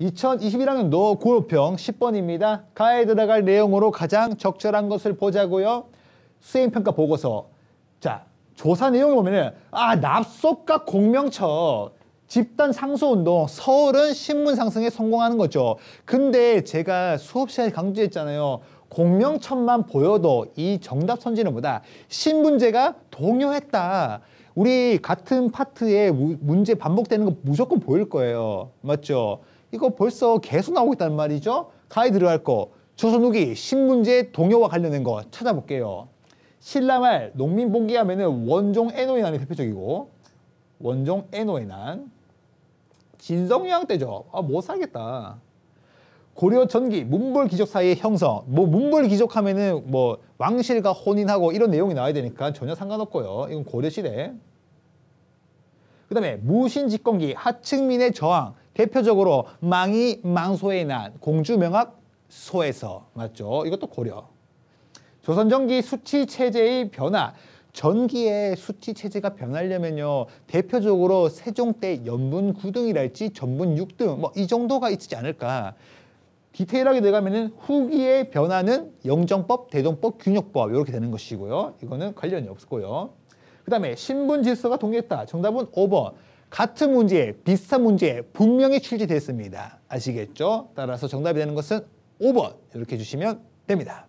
2021학년 도 고로평 10번입니다. 가에 들어갈 내용으로 가장 적절한 것을 보자고요. 수행평가 보고서. 자, 조사 내용을 보면은 아, 납속과 공명처 집단 상소운동, 서울은 신문 상승에 성공하는 거죠. 근데 제가 수업 시간에 강조했잖아요. 공명천만 보여도 이 정답 선지는보다 신문제가 동요했다. 우리 같은 파트에 문제 반복되는 거 무조건 보일 거예요. 맞죠? 이거 벌써 계속 나오고 있단 말이죠. 가이 들어갈 거, 조선후기 신문제 동요와 관련된 거 찾아볼게요. 신라말 농민봉기 하면은 원종 에노인난이 대표적이고 원종 에노인난 진성유왕 때죠. 아, 못 뭐 살겠다. 고려 전기 문벌 귀족 사이의 형성. 뭐 문벌 귀족 하면은 뭐 왕실과 혼인하고 이런 내용이 나와야 되니까 전혀 상관없고요. 이건 고려 시대. 그다음에 무신집권기 하층민의 저항. 대표적으로 망이 망소에 난, 공주명학 소에서 맞죠? 이것도 고려. 조선전기 수치체제의 변화, 전기의 수치체제가 변하려면요. 대표적으로 세종 때 연분 9등이랄지 전분 6등 뭐 이 정도가 있지 않을까. 디테일하게 들어가면은 후기의 변화는 영정법, 대동법, 균역법 이렇게 되는 것이고요. 이거는 관련이 없고요. 그 다음에 신분 질서가 동일했다. 정답은 5번. 같은 문제, 에 비슷한 문제 에 분명히 출제됐습니다. 아시겠죠? 따라서 정답이 되는 것은 5번 이렇게 주시면 됩니다.